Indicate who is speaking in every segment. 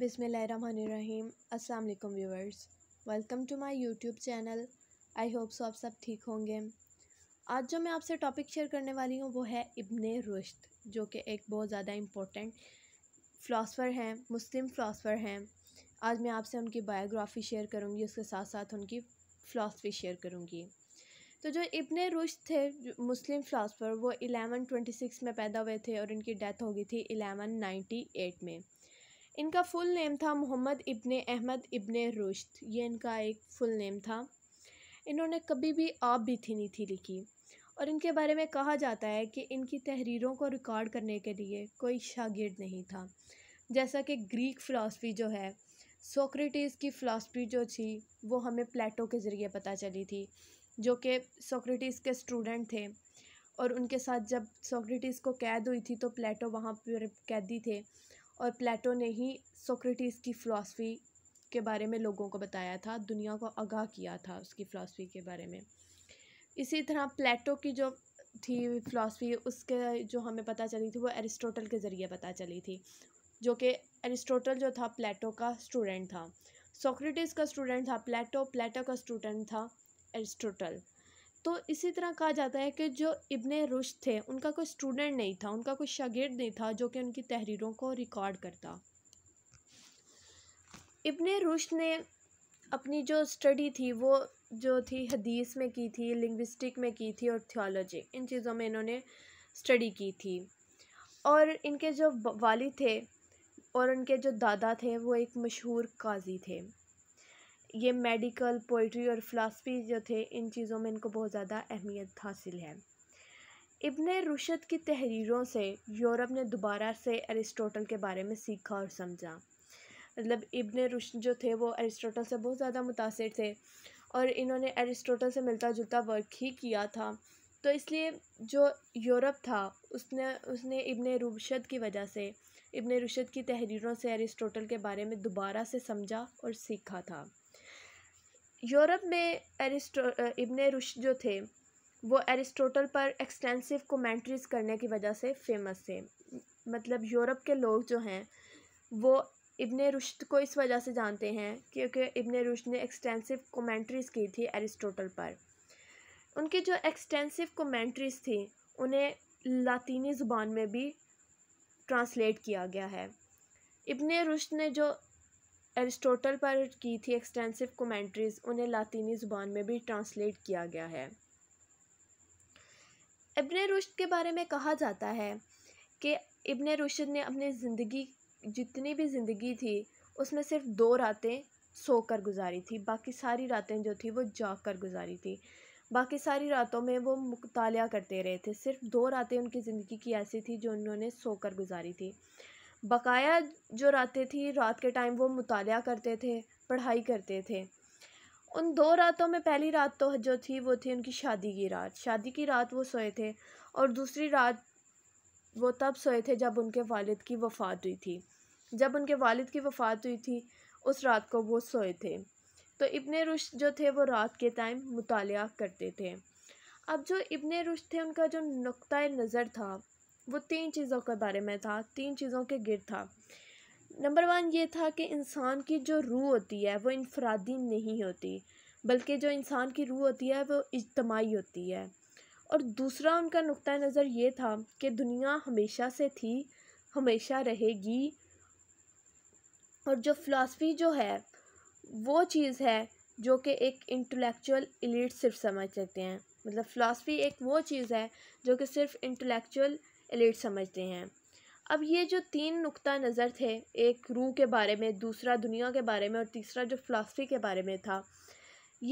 Speaker 1: बिसमीम असलम viewers welcome to my YouTube channel I hope so आप सब ठीक होंगे आज जो मैं आपसे टॉपिक शेयर करने वाली हूँ वो है इबन रुश्त जो कि एक बहुत ज़्यादा इम्पोर्टेंट फ़िलासफ़र हैं मुस्लिम फ़िलासफ़र हैं आज मैं आपसे उनकी बायोग्राफ़ी शेयर करूँगी उसके साथ साथ उनकी फ़िलासफ़ी शेयर करूँगी तो जो इबन रुश थे मुस्लिम फ़िलासफ़र वो एलेवन ट्वेंटी सिक्स में पैदा हुए थे और इनकी डेथ हो गई थी एलेवन नाइन्टी एट में इनका फुल नेम था मोहम्मद इब्ने अहमद इब्ने रुश्त ये इनका एक फुल नेम था इन्होंने कभी भी आप भी थी नहीं थी लिखी और इनके बारे में कहा जाता है कि इनकी तहरीरों को रिकॉर्ड करने के लिए कोई शागिर्द नहीं था जैसा कि ग्रीक फ़िलासफ़ी जो है सोक्रेटिस की फ़िलासफ़ी जो थी वो हमें प्लेटो के ज़रिए पता चली थी जो कि सोक्रेटिस के स्टूडेंट थे और उनके साथ जब सोक्रेटिस को कैद हुई थी तो प्लेटो वहाँ पर कैदी थे और प्लेटो ने ही सोक्रेटिस की फ़िलासफ़ी के बारे में लोगों को बताया था दुनिया को आगाह किया था उसकी फ़िलासफ़ी के बारे में इसी तरह प्लेटो की जो थी फ़िलासफ़ी उसके जो हमें पता चली थी वो एरिस्टोटल के ज़रिए पता चली थी जो कि एरिस्टोटल जो था प्लेटो का स्टूडेंट था सोक्रेटिस का स्टूडेंट था प्लेटो प्लेटो का स्टूडेंट था एरिस्टोटल तो इसी तरह कहा जाता है कि जो इबन रुश थे उनका कोई स्टूडेंट नहीं था उनका कोई शागिर्द नहीं था जो कि उनकी तहरीरों को रिकॉर्ड करता इबन रुश ने अपनी जो स्टडी थी वो जो थी हदीस में की थी लिंग्विस्टिक में की थी और थियोलॉजी इन चीज़ों में इन्होंने स्टडी की थी और इनके जो वालिद थे और उनके जो दादा थे वो एक मशहूर काजी थे ये मेडिकल पोइट्री और फ़िलासफ़ी जो थे इन चीज़ों में इनको बहुत ज़्यादा अहमियत हासिल है इबन रुशद की तहरीरों से यूरोप ने दोबारा से अरिस्टोटल के बारे में सीखा और समझा मतलब इबन रुशद जो थे वो अरिस्टोटल से बहुत ज़्यादा मुतासर थे और इन्होंने अरिस्टोटल से मिलता जुलता वर्क ही किया था तो इसलिए जो यूरोप था उसने उसने इबन रुशद की वजह से इबन रुशद की तहरीरों से अरिस्टोटल के बारे में दोबारा से समझा और सीखा था यूरोप में एरिस्टो इबन रुश जो थे वो एरिस्टोटल पर एक्सटेंसिव कमेंट्रीज करने की वजह से फेमस थे मतलब यूरोप के लोग जो हैं वो इबन रुश्त को इस वजह से जानते हैं क्योंकि इबन रुश ने एक्सटेंसिव कमेंट्रीज़ की थी एरिस्टोटल पर उनकी जो एक्सटेंसिव कमेंट्रीज़ थी उन्हें लातीनी ज़ुबान में भी ट्रांसलेट किया गया है इबन रुश ने जो एरिस्टोटल पर की थी एक्सटेंसिव कमेंट्रीज़ उन्हें लातीनी ज़ुबान में भी ट्रांसलेट किया गया है इबन रुशद के बारे में कहा जाता है कि इबन रुशद ने अपनी ज़िंदगी जितनी भी ज़िंदगी थी उसमें सिर्फ दो रातें सोकर गुजारी थी बाकी सारी रातें जो थी वो जाग कर गुजारी थी बाकी सारी रातों में वो मुताल करते रहे थे सिर्फ दो रातें उनकी ज़िंदगी की ऐसी थी जो उन्होंने सोकर गुजारी थी बकाया जो रातें थी रात के टाइम वो मुताल करते थे पढ़ाई करते थे उन दो रातों में पहली रात तो जो थी वो थी उनकी शादी की रात शादी की रात वो सोए थे और दूसरी रात वो तब सोए थे जब उनके वालिद की वफ़ात हुई थी जब उनके वालिद की वफ़ात हुई थी उस रात को वो सोए थे तो इबन रुश जो थे वो रात के टाइम मुताल करते थे अब जो इबन रुश थे उनका जो नुक़ नज़र था वो तीन चीज़ों के बारे में था तीन चीज़ों के गिर था नंबर वन ये था कि इंसान की जो रूह होती है वो इनफरादी नहीं होती बल्कि जो इंसान की रूह होती है वो इजतमाही होती है और दूसरा उनका नुक़ नज़र ये था कि दुनिया हमेशा से थी हमेशा रहेगी और जो फ़िलासफ़ी जो है वो चीज़ है जो कि एक इंटेलेक्चुअल एलिट सिर्फ समझ सकते हैं मतलब फ़िलासफ़ी एक वो चीज़ है जो कि सिर्फ इंटेलेक्चुअल एलिट समझते हैं अब ये जो तीन नुक़ नज़र थे एक रूह के बारे में दूसरा दुनिया के बारे में और तीसरा जो फ़िलासफ़ी के बारे में था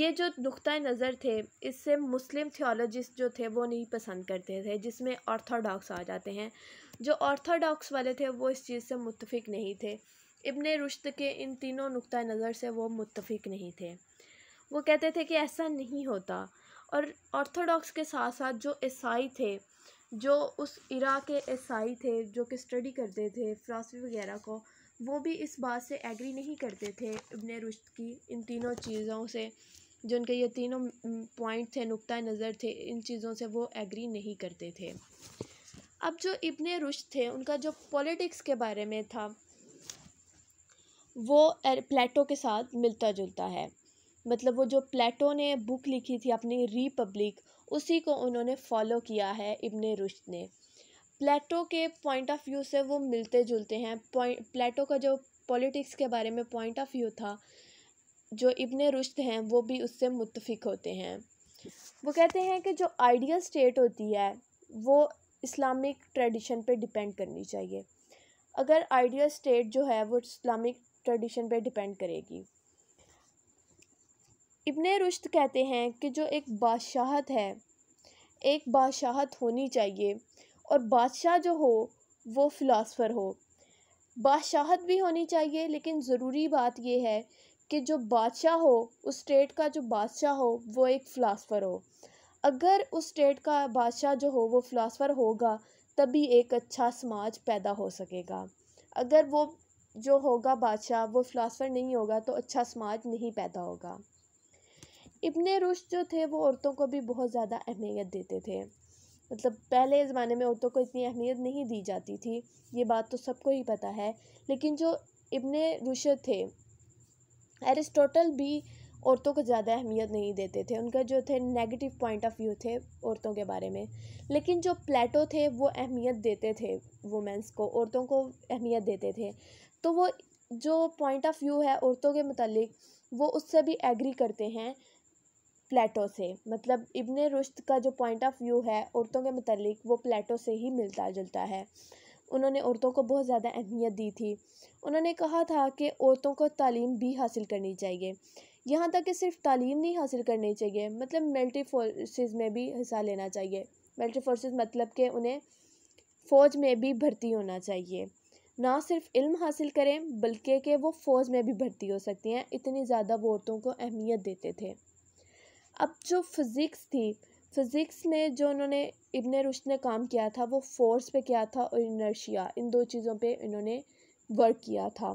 Speaker 1: ये जो नुक़ नज़र थे इससे मुस्लिम थियोलॉजिस्ट जो थे वो नहीं पसंद करते थे जिसमें ऑर्थोडॉक्स आ जाते हैं जो ऑर्थोडॉक्स वाले थे वो इस चीज़ से मुतफिक नहीं थे इबन रुश्त के इन तीनों नुक़ नज़र से वो मुतफिक नहीं थे वो कहते थे कि ऐसा नहीं होता और ऑर्थोडॉक्स के साथ साथ जो ईसाई थे जो उस इरा के ईसाई थे जो कि स्टडी करते थे फ़िलासफ़ी वगैरह को वो भी इस बात से एग्री नहीं करते थे इबन रुश्त की इन तीनों चीज़ों से जो उनके ये तीनों पॉइंट थे नुक़ नज़र थे इन चीज़ों से वो एग्री नहीं करते थे अब जो इबन रुश्त थे उनका जो पॉलिटिक्स के बारे में था वो प्लेटो के साथ मिलता जुलता है मतलब वो जो प्लेटो ने बुक लिखी थी अपनी रिपब्लिक उसी को उन्होंने फॉलो किया है इब्न रुश्द ने प्लेटो के पॉइंट ऑफ व्यू से वो मिलते जुलते हैं पॉइंट प्लेटो का जो पॉलिटिक्स के बारे में पॉइंट ऑफ व्यू था जो इब्न रुश्द हैं वो भी उससे मुतफिक होते हैं वो कहते हैं कि जो आइडियल स्टेट होती है वो इस्लामिक ट्रेडिशन पे डिपेंड करनी चाहिए अगर आइडियल स्टेट जो है वो इस्लामिक ट्रेडिशन पे डिपेंड करेगी इबन रुश्त कहते हैं कि जो एक बादशाहत है एक बादशाहत होनी चाहिए और बादशाह जो हो वो फ़िलासफ़र हो बादशाहत भी होनी चाहिए लेकिन ज़रूरी बात यह है कि जो बादशाह हो उस स्टेट का जो बादशाह हो वो एक फ़िलासफ़र हो अगर उस स्टेट का बादशाह जो हो वो फ़िलासफ़र होगा तभी एक अच्छा समाज पैदा हो सकेगा अगर वो जो होगा बादशाह वो फ़िलासफ़र नहीं होगा तो अच्छा समाज नहीं पैदा होगा इबन रुश जो थे वो औरतों को भी बहुत ज़्यादा अहमियत देते थे मतलब पहले ज़माने में औरतों को इतनी अहमियत नहीं दी जाती थी ये बात तो सबको ही पता है लेकिन जो इबन रुश थे एरिस्टोटल भी औरतों को ज़्यादा अहमियत नहीं देते थे उनका जो थे नेगेटिव पॉइंट ऑफ व्यू थे औरतों के बारे में लेकिन जो प्लेटो थे वो अहमियत देते थे वुमेंस को औरतों को अहमियत देते थे तो वो जो पॉइंट ऑफ व्यू है औरतों के मतलब वो उससे भी एग्री करते हैं प्लेटो से मतलब इब्ने रुश्त का जो पॉइंट ऑफ व्यू है औरतों के मतलब वो प्लेटो से ही मिलता जुलता है उन्होंने औरतों को बहुत ज़्यादा अहमियत दी थी उन्होंने कहा था कि औरतों को तालीम भी हासिल करनी चाहिए यहाँ तक कि सिर्फ तालीम नहीं हासिल करनी चाहिए मतलब मिलिट्री फोर्सेस में भी हिस्सा लेना चाहिए मिल्ट्री फोर्सेस मतलब कि उन्हें फ़ौज में भी भर्ती होना चाहिए ना सिर्फ इल्म हासिल करें बल्कि के वो फ़ौज में भी भर्ती हो सकती हैं इतनी ज़्यादा वो औरतों को अहमियत देते थे अब जो फ़िज़िक्स थी फ़िज़िक्स में जो उन्होंने इबन रुश ने काम किया था वो फोर्स पे किया था और इनर्शिया इन दो चीज़ों पे इन्होंने वर्क किया था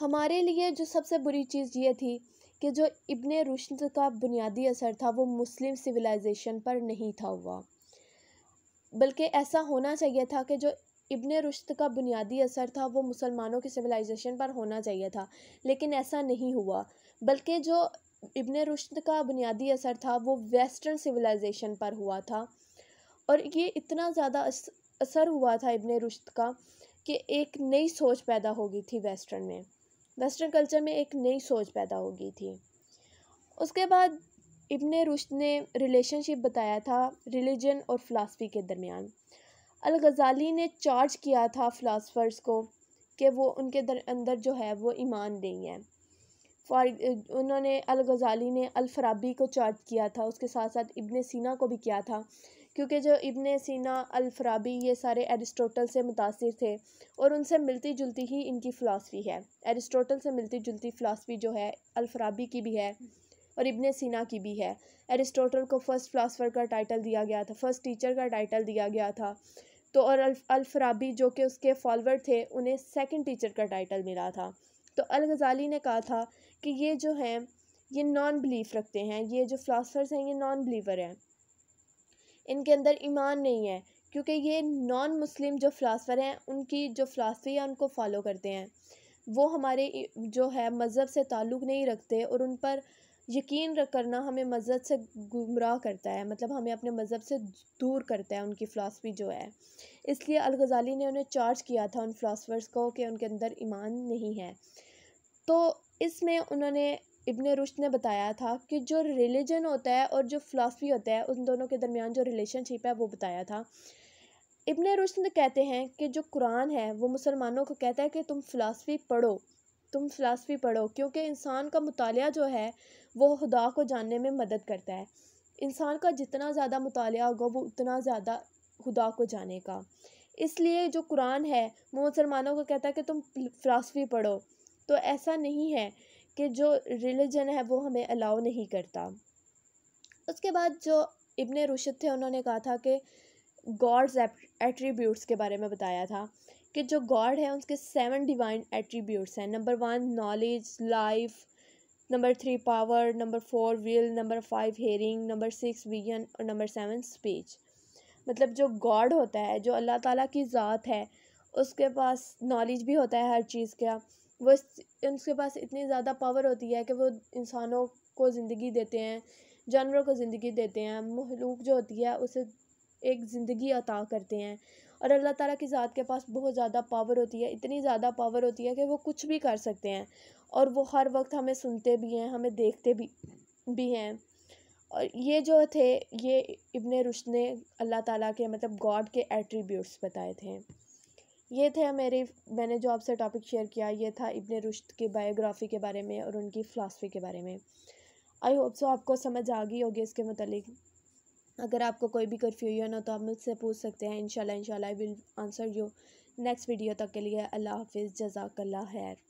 Speaker 1: हमारे लिए जो सबसे बुरी चीज़ ये थी कि जो इबन रुश्द का बुनियादी असर था वो मुस्लिम सिविलाइजेशन पर नहीं था हुआ बल्कि ऐसा होना चाहिए था कि जो इबन रुश्त का बुनियादी असर था वो मुसलमानों के सिविलाइजेशन पर होना चाहिए था लेकिन ऐसा नहीं हुआ बल्कि जो इबन रुश्द का बुनियादी असर था वो वेस्टर्न सिविलाइजेशन पर हुआ था और ये इतना ज़्यादा असर हुआ था इबन रुश्द का कि एक नई सोच पैदा हो गई थी वेस्टर्न में वेस्टर्न कल्चर में एक नई सोच पैदा हो गई थी उसके बाद इबन रुश्द ने रिलेशनशिप बताया था रिलीजन और फ़िलासफ़ी के दरमियान अलगज़ाली ने चार्ज किया था फ़िलासफ़र्स को कि वो उनके अंदर जो है वो ईमान नहीं है फॉर उन्होंने अल गज़ाली ने अलफराबी को चार्ट किया था उसके साथ साथ इबन सीना को भी किया था क्योंकि जो इबन सीना अलफराबी ये सारे एरिस्टोटल से मुतासर थे और उनसे मिलती जुलती ही इनकी फ़िलासफ़ी है एरिस्टोटल से मिलती जुलती फ़िलासफ़ी जो है अलफराबी की भी है और इबन सीना की भी है एरिस्टोटल को फ़र्स्ट फ़िलासफ़र का टाइटल दिया गया था फ़र्स्ट टीचर का टाइटल दिया गया था तो और फराबी जो कि उसके फॉलोअर थे उन्हें सेकेंड टीचर का टाइटल मिला था तो अल गज़ाली ने कहा था कि ये जो हैं ये नॉन बिलीफ रखते हैं ये जो फ़िलासफ़र्स हैं ये नॉन बिलीवर हैं इनके अंदर ईमान नहीं है क्योंकि ये नॉन मुस्लिम जो फ़िलासफ़र हैं उनकी जो फ़िलासफ़ी है उनको फॉलो करते हैं वो हमारे जो है मज़हब से ताल्लुक़ नहीं रखते और उन पर यकीन करना हमें मज़हब से गुमराह करता है मतलब हमें अपने मज़हब से दूर करता है उनकी फ़िलासफ़ी जो है इसलिए अलगज़ाली ने उन्हें चार्ज किया था उन फ़िलासफ़र्स को कि उनके अंदर ईमान नहीं है तो इसमें उन्होंने इबन रुश्द ने बताया था कि जो रिलीजन होता है और जो फ़िलासफ़ी होता है उन दोनों के दरमियान जो रिलेशनशिप है वो बताया था इबन रुश्द कहते हैं कि जो कुरान है वो मुसलमानों को कहता है कि तुम फ़िलासफ़ी पढ़ो तुम फ़िलासफ़ी पढ़ो क्योंकि इंसान का मताल जो है वो खुदा को जानने में मदद करता है इंसान का जितना ज़्यादा मताल होगा वो उतना ज़्यादा खुदा को जाने का इसलिए जो कुरान है वो मुसलमानों को कहता है कि तुम फ़िलासफ़ी पढ़ो तो ऐसा नहीं है कि जो रिलीजन है वो हमें अलाउ नहीं करता उसके बाद जो इब्ने रुशद थे उन्होंने कहा था कि गॉड्स एट्रीब्यूट्स के बारे में बताया था कि जो गॉड है उसके सेवन डिवाइन एट्रीब्यूट्स हैं number one knowledge life number three power number four will number five hearing number six vision और नंबर सेवन स्पीच मतलब जो गॉड होता है जो अल्लाह ताला की ज़ात है उसके पास नॉलेज भी होता है हर चीज़ का वो उनके पास इतनी ज़्यादा पावर होती है कि वो इंसानों को ज़िंदगी देते हैं जानवरों को ज़िंदगी देते हैं महलूक जो होती है उसे एक ज़िंदगी अता करते हैं और अल्लाह ताला की ज़ात के पास बहुत ज़्यादा पावर होती है इतनी ज़्यादा पावर होती है कि वो कुछ भी कर सकते हैं और वो हर वक्त हमें सुनते भी हैं हमें देखते भी भी हैं और ये जो थे ये इबन रुश ने अल्लाह ताला के मतलब गॉड के एट्रीब्यूट्स बताए थे ये थे मेरे मैंने जो आपसे टॉपिक शेयर किया ये था इबन रुश्त की बायोग्राफ़ी के बारे में और उनकी फ़िलासफ़ी के बारे में आई होप सो आपको समझ आ गई होगी इसके मतलब अगर आपको कोई भी कन्फ्यूजन हो तो आप मुझसे पूछ सकते हैं इन शाला I will answer you next video तक के लिए अल्लाह हाफिज़ जजाकल्ला खैर